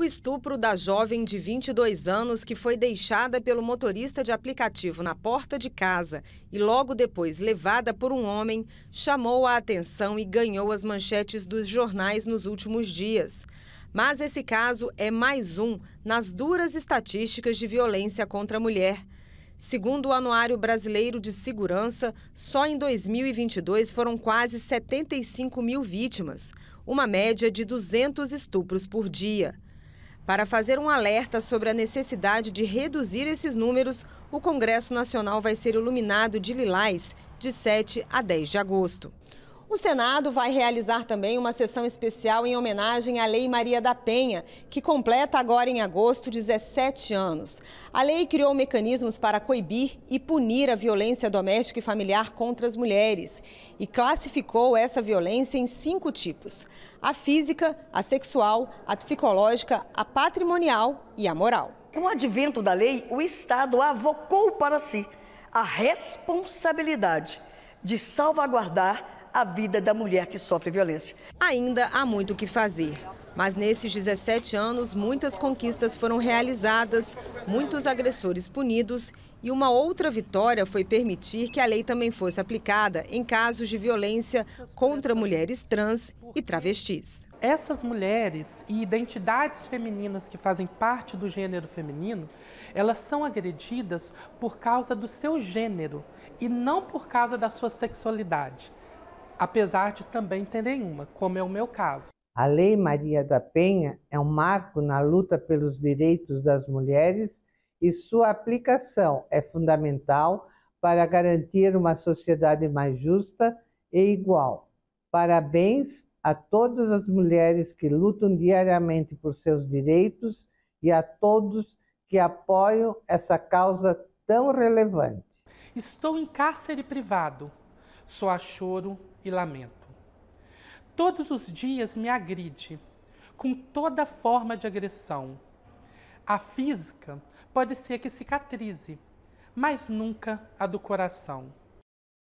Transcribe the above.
O estupro da jovem de 22 anos que foi deixada pelo motorista de aplicativo na porta de casa e logo depois levada por um homem chamou a atenção e ganhou as manchetes dos jornais nos últimos dias. Mas esse caso é mais um nas duras estatísticas de violência contra a mulher. Segundo o Anuário Brasileiro de Segurança, só em 2022 foram quase 75 mil vítimas, uma média de 200 estupros por dia. Para fazer um alerta sobre a necessidade de reduzir esses números, o Congresso Nacional vai ser iluminado de lilás de 7 a 10 de agosto. O Senado vai realizar também uma sessão especial em homenagem à Lei Maria da Penha, que completa agora em agosto 17 anos. A lei criou mecanismos para coibir e punir a violência doméstica e familiar contra as mulheres e classificou essa violência em cinco tipos: a física, a sexual, a psicológica, a patrimonial e a moral. Com o advento da lei, o Estado avocou para si a responsabilidade de salvaguardar a vida da mulher que sofre violência. Ainda há muito o que fazer. Mas nesses 17 anos, muitas conquistas foram realizadas, muitos agressores punidos e uma outra vitória foi permitir que a lei também fosse aplicada em casos de violência contra mulheres trans e travestis. Essas mulheres e identidades femininas que fazem parte do gênero feminino, elas são agredidas por causa do seu gênero e não por causa da sua sexualidade apesar de também ter nenhuma como é o meu caso. A Lei Maria da Penha é um marco na luta pelos direitos das mulheres e sua aplicação é fundamental para garantir uma sociedade mais justa e igual. Parabéns a todas as mulheres que lutam diariamente por seus direitos e a todos que apoiam essa causa tão relevante. Estou em cárcere privado, só há choro e lamento. Todos os dias me agride, com toda forma de agressão. A física pode ser que cicatrize, mas nunca a do coração.